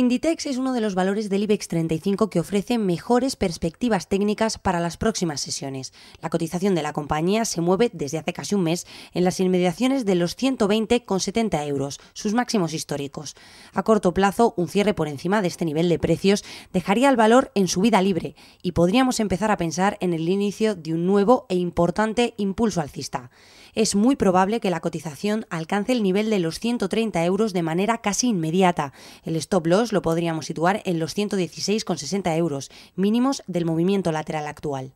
Inditex es uno de los valores del IBEX 35 que ofrece mejores perspectivas técnicas para las próximas sesiones. La cotización de la compañía se mueve desde hace casi un mes en las inmediaciones de los 120,70 euros, sus máximos históricos. A corto plazo, un cierre por encima de este nivel de precios dejaría el valor en su vida libre y podríamos empezar a pensar en el inicio de un nuevo e importante impulso alcista. Es muy probable que la cotización alcance el nivel de los 130 euros de manera casi inmediata. El stop loss lo podríamos situar en los 116,60 euros, mínimos del movimiento lateral actual.